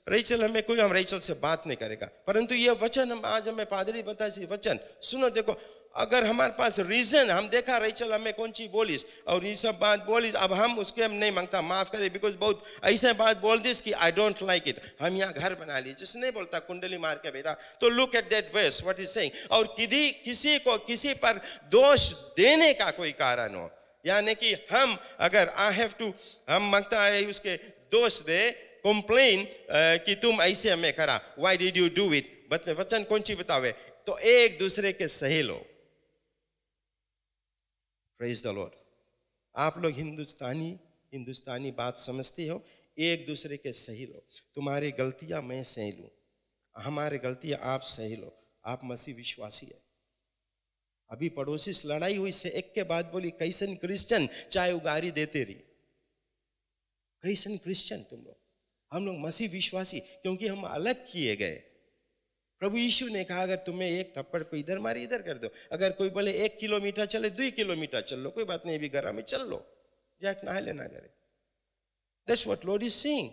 रईचल हमें कोई हम रईचल से बात नहीं करेगा परंतु यह वचन हम आज हमें पादरी बताए थे वचन सुनो देखो अगर हमारे पास रीजन हम देखा रईचल हमें कौन चीज बोलीस और ये सब बात बोलीस अब हम उसके हम नहीं मांगता माफ करे बिकॉज बहुत ऐसे बात बोल दिस कि आई डोंट लाइक इट हम यहाँ घर बना लिए जिसने नहीं बोलता कुंडली मार के बेटा तो look at that verse what is saying और किसी किसी को किसी पर दोष देने का कोई कारण हो यानी कि हम अगर आई हैव टू हम मांगता है उसके दोष दे कंप्लेन कि तुम ऐसे हमें करा why did you do it वचन कौन सी बतावे तो एक दूसरे के सही लो प्रेज द लॉर्ड आप लोग हिंदुस्तानी हिंदुस्तानी बात समझते हो एक दूसरे के सही लो तुम्हारी गलतियां मैं सही लू हमारे गलतियां आप सही लो आप मसीह विश्वासी है अभी पड़ोसी से लड़ाई हुई से एक के बाद बोली कैसन क्रिश्चियन चाय उगारी देते रही कैसन क्रिश्चियन तुम लोग हम लोग मसीह विश्वासी क्योंकि हम अलग किए गए प्रभु यीशु ने कहा अगर तुम्हें एक थप्पड़ पे इधर मारे इधर कर दो अगर कोई बोले एक किलोमीटर चले दो किलोमीटर चल लो कोई बात नहीं अभी घर में चल लो या नहा लेना करे that's what Lord is seeing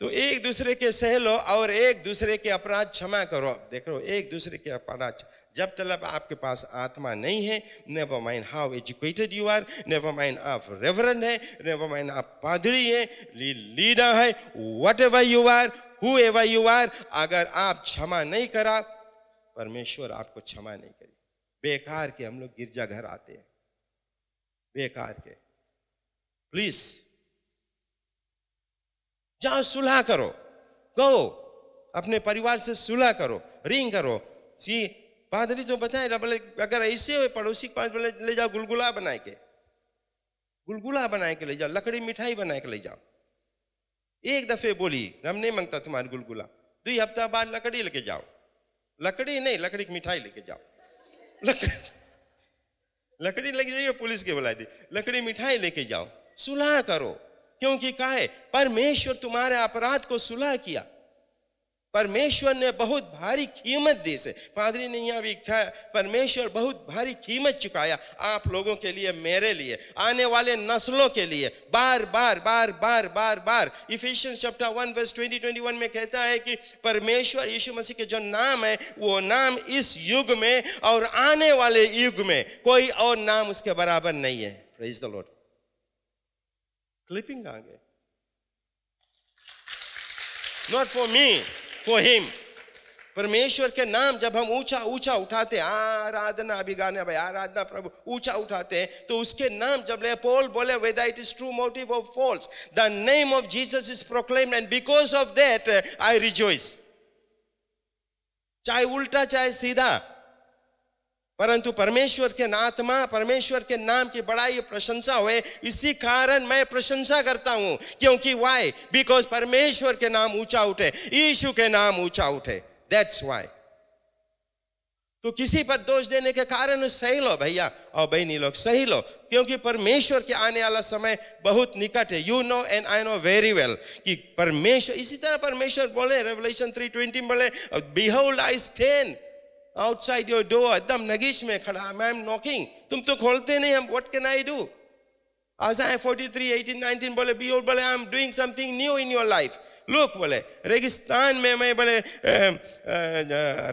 तो एक दूसरे के सहलो और एक दूसरे के अपराध क्षमा करो देख देखो एक दूसरे के अपराध जब तलब आपके पास आत्मा नहीं है never mind how educated you are never mind आप रेवरेंड है नेवर माइंड आप पादरी है ली, लीडर है whatever you are whoever you are अगर आप क्षमा नहीं करा परमेश्वर आपको क्षमा नहीं करे बेकार के हम लोग गिरजाघर आते हैं बेकार के प्लीज़ जाओ सुलह करो गो अपने परिवार से सुलह करो रिंग करो सी पादरी जो तो बताए बोले अगर ऐसे हो पड़ोसी के पास बोले ले जाओ गुलगुला बना के गुलगुला बना के ले जाओ लकड़ी मिठाई बना के ले जाओ एक दफे बोली हम नहीं मांगता तुम्हारी गुलगुला दो हफ्ता बाद लकड़ी लेके जाओ लकड़ी नहीं लकड़ी की मिठाई लेके जाओ लकड़ी लेके जाइए पुलिस के बुला दी लकड़ी मिठाई लेके जाओ सुलह करो क्योंकि है परमेश्वर तुम्हारे अपराध को सुलह किया परमेश्वर ने बहुत भारी कीमत दी से पादरी ने यहाँ भी कहा परमेश्वर बहुत भारी कीमत चुकाया आप लोगों के लिए मेरे लिए आने वाले नस्लों के लिए बार बार बार बार बार बार Ephesians chapter one verse twenty twenty one में कहता है कि परमेश्वर यीशु मसीह के जो नाम है वो नाम इस युग में और आने वाले युग में कोई और नाम उसके बराबर नहीं है लॉर्ड क्लिपिंग कहाँ गए not for me for him परमेश्वर के नाम जब हम ऊंचा ऊंचा उठाते आराधना अभी गाने भाई आराधना प्रभु ऊंचा उठाते हैं तो उसके नाम जब ले पोल बोले whether it is true motive of false the name of Jesus is proclaim and because of that I rejoice चाहे उल्टा चाहे सीधा परंतु परमेश्वर के नात्मा परमेश्वर के नाम की बड़ाई प्रशंसा हुए इसी कारण मैं प्रशंसा करता हूं क्योंकि वाई बिकॉज परमेश्वर के नाम ऊंचा उठे यीशु के नाम ऊंचा उठे दैट्स वाई तो किसी पर दोष देने के कारण सही लो भैया और बहनी लोग सही लो क्योंकि परमेश्वर के आने वाला समय बहुत निकट है you know and I know very well कि परमेश्वर इसी तरह परमेश्वर बोले रेवलेशन थ्री में बोले behold I stand outside your door एकदम नगिश में खड़ा मैम नॉकिंग तुम तो खोलते नहीं हम what can I do forty three eighteen nineteen बोले बी और बोले I am doing something new in your life लोग बोले रेगिस्तान में मैं बोले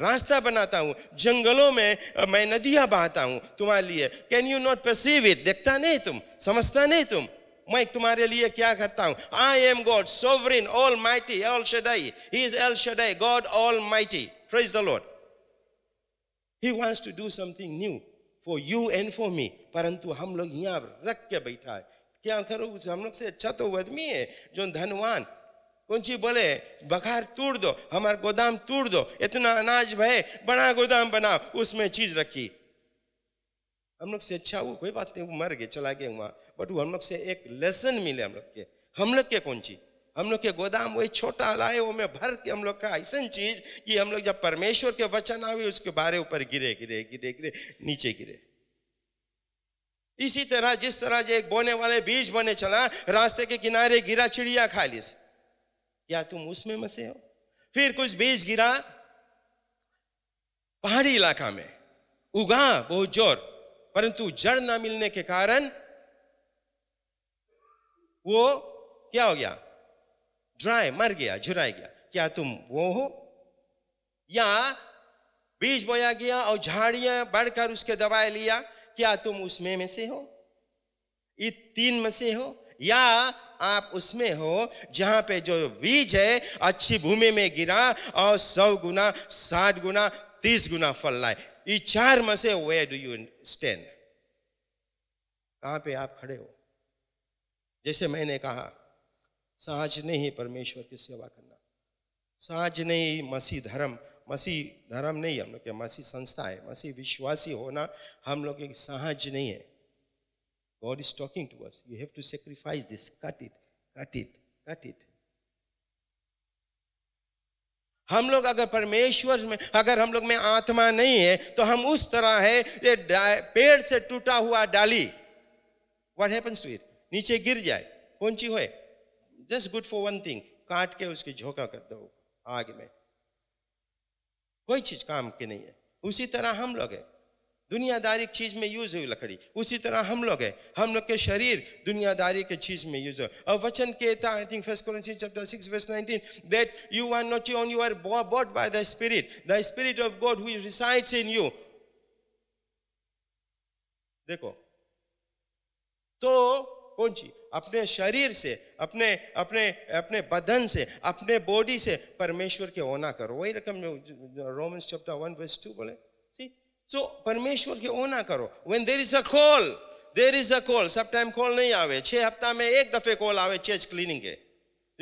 रास्ता बनाता हूँ जंगलों में मैं नदियाँ बहाता हूँ तुम्हारे लिए can you not perceive it देखता नहीं तुम समझता नहीं तुम मैं तुम्हारे लिए क्या करता हूँ I am God sovereign almighty all Shaddai he is El Shaddai God almighty praise the Lord He wants to do something new for you and for me. परंतु हम लोग यहाँ रख के बैठा है क्या करो हम लोग से अच्छा तो आदमी है जो धनवान कौन सी बोले बखार तोड़ दो हमारा गोदाम तोड़ दो इतना अनाज भय बड़ा गोदाम बनाओ उसमें चीज रखी हम लोग से अच्छा वो कोई बात नहीं वो मर गए चला गए वहाँ बट वो हम लोग से एक लेसन मिले हम लोग के हम लोग के कौन ची हम लोग के गोदाम वही छोटा लाए वो में भर के हम लोग का ऐसा चीज कि हम लोग जब परमेश्वर के वचन आवे उसके बारे ऊपर गिरे गिरे गिरे गिरे नीचे गिरे इसी तरह जिस तरह जो एक बोने वाले बीज बने चला रास्ते के किनारे गिरा चिड़िया खालिस क्या तुम उसमें मसे हो फिर कुछ बीज गिरा पहाड़ी इलाका में उगा बहुत जोर परंतु जड़ ना मिलने के कारण वो क्या हो गया ड्राई मर गया झुराया गया क्या तुम वो हो या बीज बोया गया और झाड़ियां बढ़कर उसके दबाए लिया क्या तुम उसमें में से हो ये तीन में से हो या आप उसमें हो जहां पे जो बीज है अच्छी भूमि में गिरा और सौ गुना साठ गुना तीस गुना फल लाए ये चार में से वे डू यू स्टैंड कहां पे आप खड़े हो जैसे मैंने कहा सहज नहीं परमेश्वर की सेवा करना सहज नहीं मसीह धर्म मसीह धर्म नहीं हम लोग के मसीह संस्था है मसीह विश्वासी होना हम लोग के सहज नहीं है God is talking to us you have to sacrifice this cut it cut it cut it हम लोग अगर परमेश्वर में अगर हम लोग में आत्मा नहीं है तो हम उस तरह है ये पेड़ से टूटा हुआ डाली व्हाट हैपेंस टू इट नीचे गिर जाए कौन ची होए just good for one thing काट के उसकी झोंका कर दो आग में कोई चीज काम की नहीं है उसी तरह हम लोग है दुनियादारी चीज में यूज हुई लकड़ी उसी तरह हम लोग है हम लोग के शरीर दुनियादारी के चीज में यूज हो और वचन कहता I think first Corinthians chapter 6 verse 19 that you are not own you are bought by the spirit the spirit of God who resides in you देखो तो कौन सी अपने शरीर से अपने अपने अपने बदन से अपने बॉडी से परमेश्वर के ओना करो वही रकम Romans chapter one verse two बोले सी सो परमेश्वर के ओना करो when there is a call there is a call सब टाइम कॉल नहीं आवे छः हफ्ता में एक दफ़े कॉल आवे चर्च क्लीनिंग के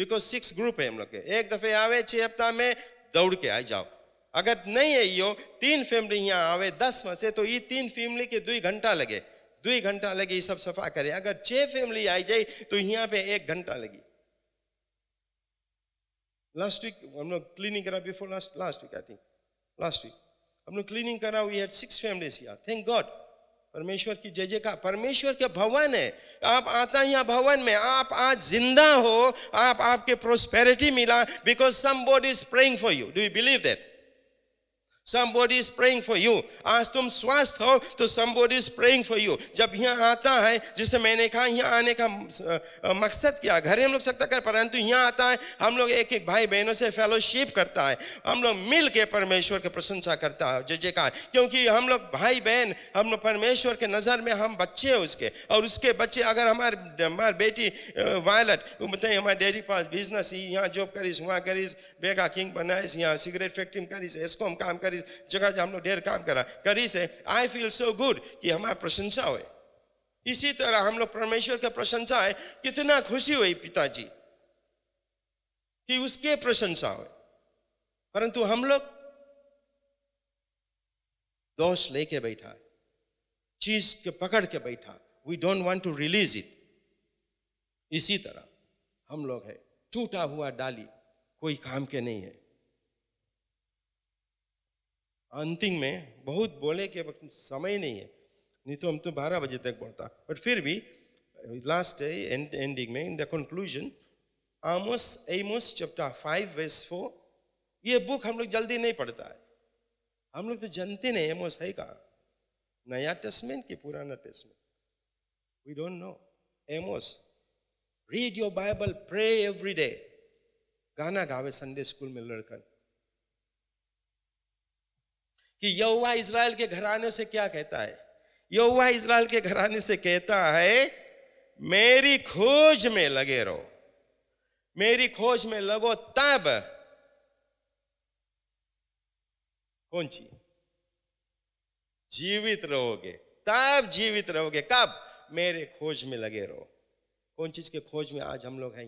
बिकॉज सिक्स ग्रुप है हम लोग के एक दफ़े आवे छः हफ्ता में दौड़ के आ जाओ अगर नहीं है यो तीन फैमिली यहाँ आवे दस में से तो ये तीन फैमिली के दो घंटा लगे दो घंटा लगी सब सफा करे अगर छह फैमिली आई जाए तो यहाँ पे एक घंटा लगी लास्ट वीक हम लोग क्लीनिंग करा before last last week I think last week हम लोग क्लीनिंग करा we had six families here thank God परमेश्वर की जय जयकार परमेश्वर के भवन है आप आता यहाँ भवन में आप आज जिंदा हो आप आपके प्रोस्पेरिटी मिला because somebody is praying for you do you believe that somebody is praying for you आज तुम स्वस्थ हो तो somebody is praying for you जब यहाँ आता है जिसे मैंने कहा यहाँ आने का मकसद क्या घर हम लोग सकता कर परंतु यहाँ आता है हम लोग एक एक भाई बहनों से फेलोशिप करता है हम लोग मिल के परमेश्वर की प्रशंसा करता है जय जयकार क्योंकि हम लोग भाई बहन हम लोग परमेश्वर के नज़र में हम बच्चे हैं उसके और उसके बच्चे अगर हमारे हमारे बेटी वायलट बताइए हमारे डैडी पास बिजनेस यहाँ जॉब करीस वहाँ करीस बेगा किंग बनाइस यहाँ सिगरेट फैक्ट्री में करीस एस्कॉम काम करें जगह हम हमने ढेर काम करा करी से आई फील सो गुड कि हमारा प्रशंसा हो इसी तरह हम लोग परमेश्वर का प्रशंसा है कितना खुशी हुई पिताजी कि उसके प्रशंसा हो परंतु हम लोग दोष लेके बैठा चीज के पकड़ के बैठा we don't want to release it इसी तरह हम लोग है टूटा हुआ डाली कोई काम के नहीं है अंतिम में बहुत बोले कि वक्त समय नहीं है नहीं तो हम तो बारह बजे तक बोलता बट फिर भी लास्ट एंड, एंडिंग में in the conclusion Amos Amos chapter five verse four ये बुक हम लोग जल्दी नहीं पढ़ता है हम लोग तो जानते नहीं एमोस है कहाँ नया टेस्टमेंट कि पुराना testament we don't know Amos read your Bible pray every day गाना गावे संडे स्कूल में लड़कन कि यौवा इसराइल के घराने से क्या कहता है यौवा इसराइल के घराने से कहता है मेरी खोज में लगे रहो मेरी खोज में लगो तब कौन सी जीवित रहोगे तब जीवित रहोगे कब मेरे खोज में लगे रहो कौन चीज के खोज में आज हम लोग हैं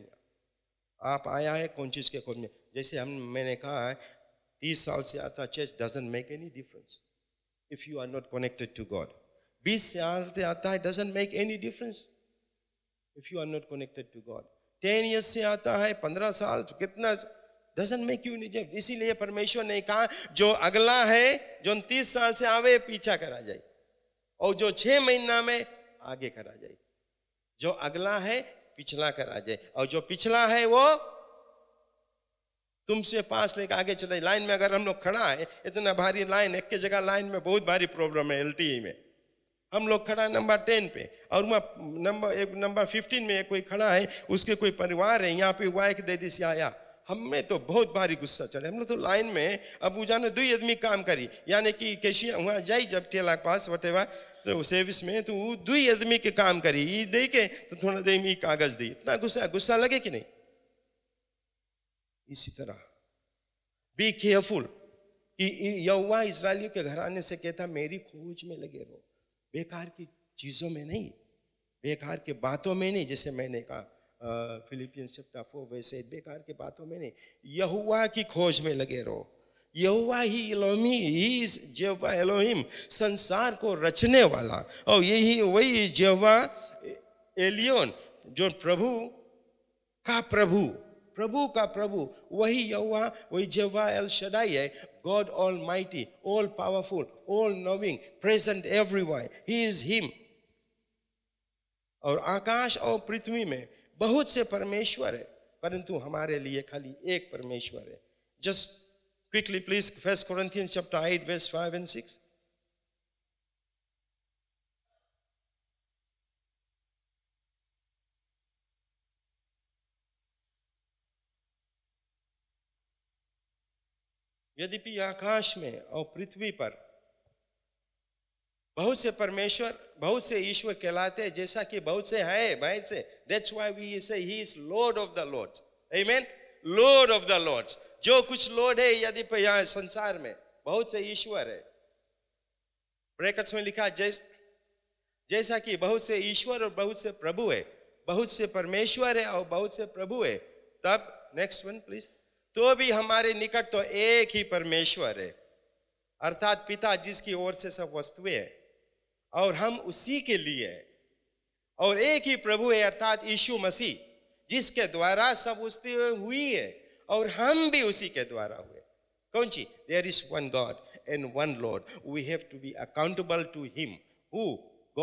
आप आया है कौन चीज के खोज में जैसे हम मैंने कहा है He Salsiata church doesn't make any difference if you are not connected to God. Be Salsiata doesn't make any difference if you are not connected to God. Ten years से आता है पंद्रह साल कितना डजेंट मेक यू निजेक्ट इसीलिए परमेश्वर ने कहा जो अगला है जो तीस साल से आवे पीछा करा जाए और जो छह महीना में आगे करा जाए जो अगला है पिछला करा जाए और जो पिछला है वो तुमसे पास लेकर आगे चले लाइन में अगर हम लोग खड़ा है इतना भारी लाइन एक के जगह लाइन में बहुत भारी प्रॉब्लम है एलटीई e में हम लोग खड़ा नंबर टेन पे और वहाँ नंबर एक नंबर फिफ्टीन में कोई खड़ा है उसके कोई परिवार है यहाँ पे वाइक दे दी से आया हमें तो बहुत भारी गुस्सा चढ़े हम लोग तो लाइन में अब जाने दो आदमी काम करी यानी कि कैशिया वहाँ जाई जब ठेला पास वटेवा तो सर्विस में तो वो दो आदमी के काम करी ये दे के तो थोड़ा देर में कागज दी इतना गुस्सा गुस्सा लगे कि नहीं इसी तरह बी केयरफुल कि यौवा इसराइलियों के घराने से कहता मेरी खोज में लगे रहो बेकार की चीज़ों में नहीं बेकार के बातों में नहीं जैसे मैंने कहा फिलिपियंस चैप्टर फोर वैसे बेकार के बातों में नहीं यहुआ की खोज में लगे रहो यहुआ ही इलोमी ही जेवा एलोहिम संसार को रचने वाला और यही वही जेवा एलियोन जो प्रभु का प्रभु प्रभु का प्रभु वही यौवा वही जेवा एल शडाई है God God Almighty, all powerful, all knowing, present everywhere. He is him और आकाश और पृथ्वी में बहुत से परमेश्वर है परंतु हमारे लिए खाली एक परमेश्वर है just quickly please first Corinthians chapter 8 वेस्ट फाइव एंड सिक्स भी आकाश में और पृथ्वी पर बहुत से परमेश्वर बहुत से ईश्वर कहलाते हैं जैसा कि बहुत से है भाई से that's why we say he is lord of the lords amen lord of the lords जो कुछ लॉर्ड है यदि यहाँ संसार में बहुत से ईश्वर है ब्रेकट्स में लिखा जैस जैसा कि बहुत से ईश्वर और बहुत से प्रभु है बहुत से परमेश्वर है और बहुत से प्रभु है तब नेक्स्ट वन प्लीज तो भी हमारे निकट तो एक ही परमेश्वर है अर्थात पिता जिसकी ओर से सब वस्तुएं हैं और हम उसी के लिए हैं और एक ही प्रभु है अर्थात यीशु मसीह जिसके द्वारा सब वस्तुएं हुई है और हम भी उसी के द्वारा हुए कौन सी there is one God and one Lord we have to be accountable to him who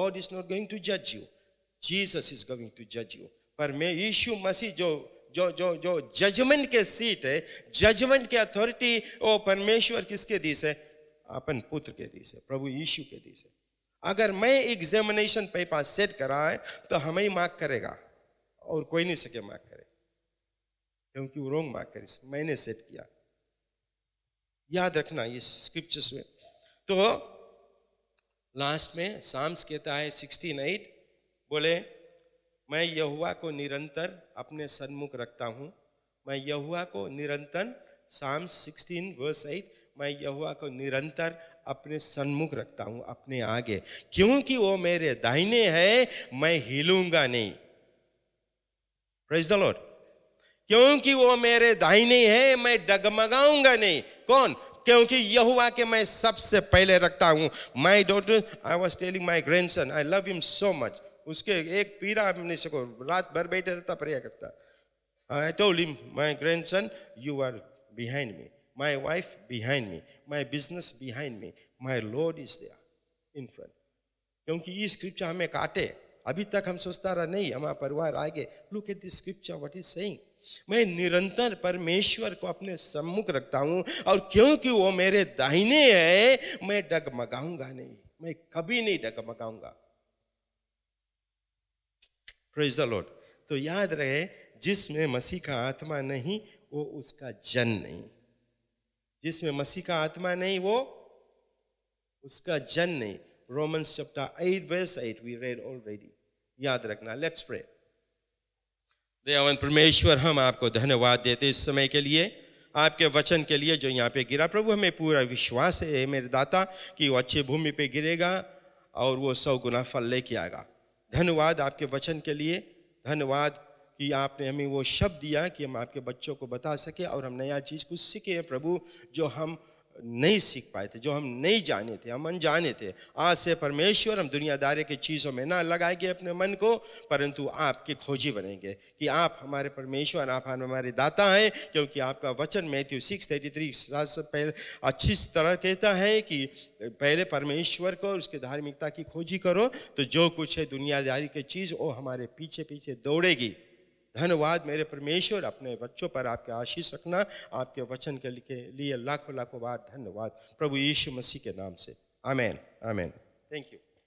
God is not going to जज you Jesus is going to जज यू पर मैं यीशु मसीह जो जो जो जो जजमेंट के सीट है जजमेंट के अथॉरिटी वो परमेश्वर किसके दीस है अपन पुत्र के दीस है प्रभु यीशु के दीस है अगर मैं एग्जामिनेशन पेपर सेट करा है तो हमें ही मार्क करेगा और कोई नहीं सके मार्क करे क्योंकि वो रोंग मार्क करे मैंने सेट किया याद रखना ये स्क्रिप्चर्स में तो लास्ट में साम्स कहता है सिक्सटी नाइट बोले मैं यहुआ को निरंतर अपने सन्मुख रखता हूँ मैं यहुआ को निरंतर साम 16 वर्स एट मैं यहुआ को निरंतर अपने सन्मुख रखता हूँ अपने आगे क्योंकि वो मेरे दाहिने है मैं हिलूंगा नहीं प्रेज द लॉर्ड क्योंकि वो मेरे दाहिने है मैं डगमगाऊंगा नहीं कौन क्योंकि यहुआ के मैं सबसे पहले रखता हूँ my daughter I was telling my grandson I love him so much उसके एक पीरा मैंने सको रात भर बैठे रहता प्रया करता I told him my son you are behind me my wife behind me my business behind me my lord is there in front क्योंकि ये स्क्रिप्चर हमें काटे अभी तक हम सोचता रहा नहीं हमारा परिवार आगे look at this scripture what is saying मैं निरंतर परमेश्वर को अपने सम्मुख रखता हूं और क्योंकि वो मेरे दाहिने है मैं डगमगाऊंगा नहीं मैं कभी नहीं डगमगाऊंगा प्रेज द लॉर्ड तो याद रहे जिसमें मसीह का आत्मा नहीं वो उसका जन नहीं जिसमें मसीह का आत्मा नहीं वो उसका जन नहीं Roman chapter eight verse eight we read already याद रखना लेट्स प्रे देवन परमेश्वर हम आपको धन्यवाद देते इस समय के लिए आपके वचन के लिए जो यहाँ पे गिरा प्रभु हमें पूरा विश्वास है मेरे दाता कि वो अच्छी भूमि पे गिरेगा और वो सौ गुना फल लेके आएगा धन्यवाद आपके वचन के लिए धन्यवाद कि आपने हमें वो शब्द दिया कि हम आपके बच्चों को बता सके और हम नया चीज़ कुछ सीखे प्रभु जो हम नहीं सीख पाए थे जो हम नहीं जाने थे हम अनजाने थे आज से परमेश्वर हम दुनियादारी की चीज़ों में ना लगाएंगे अपने मन को परंतु आपके खोजी बनेंगे कि आप हमारे परमेश्वर आप हमारे दाता हैं क्योंकि आपका वचन मैथ्यू सिक्स थर्टी थ्री से पहले अच्छी तरह कहता है कि पहले परमेश्वर को उसके धार्मिकता की खोजी करो तो जो कुछ है दुनियादारी की चीज़ वो हमारे पीछे पीछे दौड़ेगी धन्यवाद मेरे परमेश्वर अपने बच्चों पर आपके आशीष रखना आपके वचन के लिए लाखों लाखों बार धन्यवाद प्रभु यीशु मसीह के नाम से आमेन आमेन थैंक यू